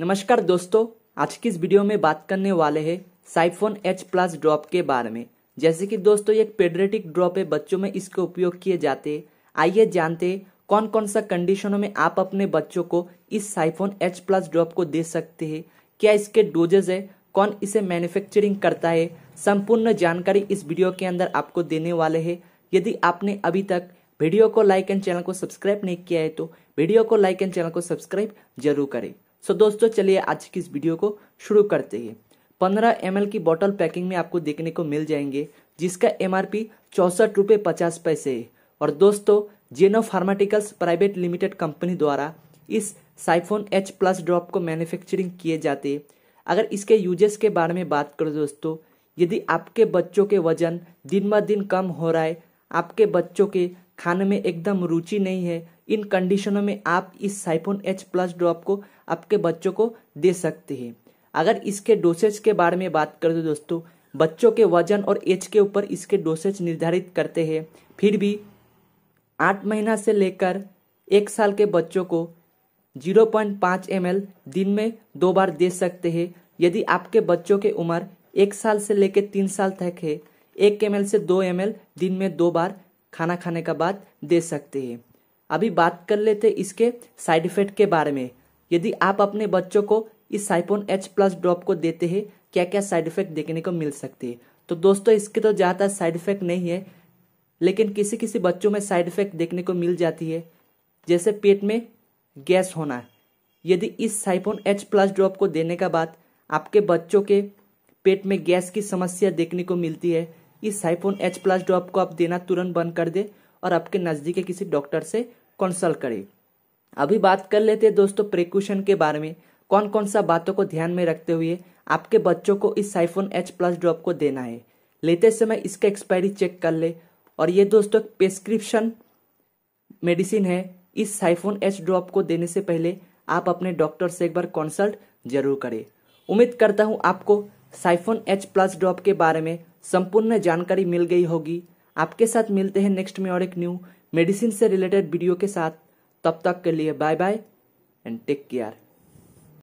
नमस्कार दोस्तों आज की इस वीडियो में बात करने वाले हैं साइफोन एच प्लस ड्रॉप के बारे में जैसे कि दोस्तों एक पेड्रेटिक ड्रॉप है बच्चों में इसके उपयोग किए जाते आइए जानते कौन कौन सा कंडीशनों में आप अपने बच्चों को इस साइफोन एच प्लस ड्रॉप को दे सकते हैं क्या इसके डोजेज है कौन इसे मैन्युफैक्चरिंग करता है संपूर्ण जानकारी इस वीडियो के अंदर आपको देने वाले है यदि आपने अभी तक वीडियो को लाइक एंड चैनल को सब्सक्राइब नहीं किया है तो वीडियो को लाइक एंड चैनल को सब्सक्राइब जरूर करें सो दोस्तों चलिए आज की इस वीडियो को शुरू करते हैं पंद्रह एम की बॉटल पैकिंग में आपको देखने को मिल जाएंगे जिसका एम आर पी चौसठ रुपये पचास पैसे है और दोस्तों जेनो फार्माटिकल्स प्राइवेट लिमिटेड कंपनी द्वारा इस साइफोन एच प्लस ड्रॉप को मैन्युफैक्चरिंग किए जाते अगर इसके यूजेस के बारे में बात करो दोस्तों यदि आपके बच्चों के वजन दिन ब दिन कम हो रहा है आपके बच्चों के खाने में एकदम रुचि नहीं है इन कंडीशनों में आप इस साइफोन एच प्लस ड्रॉप को आपके बच्चों को दे सकते हैं अगर इसके डोसेज के बारे में बात करें तो दोस्तों बच्चों के वजन और एज के ऊपर इसके डोसेज निर्धारित करते हैं फिर भी आठ महीना से लेकर एक साल के बच्चों को 0.5 पॉइंट दिन में दो बार दे सकते हैं यदि आपके बच्चों के उम्र एक साल से लेकर तीन साल तक है एक एम से दो एम दिन में दो बार खाना खाने का बाद दे सकते हैं अभी बात कर लेते इसके साइड इफेक्ट के बारे में यदि आप अपने बच्चों को इस साइपोन एच प्लस ड्रॉप को देते हैं क्या क्या साइड इफेक्ट देखने को मिल सकते है तो दोस्तों इसके तो ज़्यादा साइड इफेक्ट नहीं है लेकिन किसी किसी बच्चों में साइड इफेक्ट देखने को मिल जाती है जैसे पेट में गैस होना यदि इस साइपोन एच प्लस ड्रॉप को देने का बाद आपके बच्चों के पेट में गैस की समस्या देखने को मिलती है इस साइफोन एच प्लस ड्रॉप को आप देना तुरंत बंद कर दे और आपके नज़दीक के किसी डॉक्टर से कंसल्ट करें अभी बात कर लेते हैं दोस्तों प्रिकॉशन के बारे में कौन कौन सा बातों को ध्यान में रखते हुए आपके बच्चों को इस साइफोन एच प्लस ड्रॉप को देना है लेते समय इसका एक्सपायरी चेक कर ले और ये दोस्तों प्रिस्क्रिप्शन मेडिसिन है इस साइफोन एच ड्रॉप को देने से पहले आप अपने डॉक्टर से एक बार कंसल्ट जरूर करें उम्मीद करता हूँ आपको साइफोन एच प्लस ड्रॉप के बारे में संपूर्ण जानकारी मिल गई होगी आपके साथ मिलते हैं नेक्स्ट में और एक न्यू मेडिसिन से रिलेटेड वीडियो के साथ तब तक के लिए bye bye and take care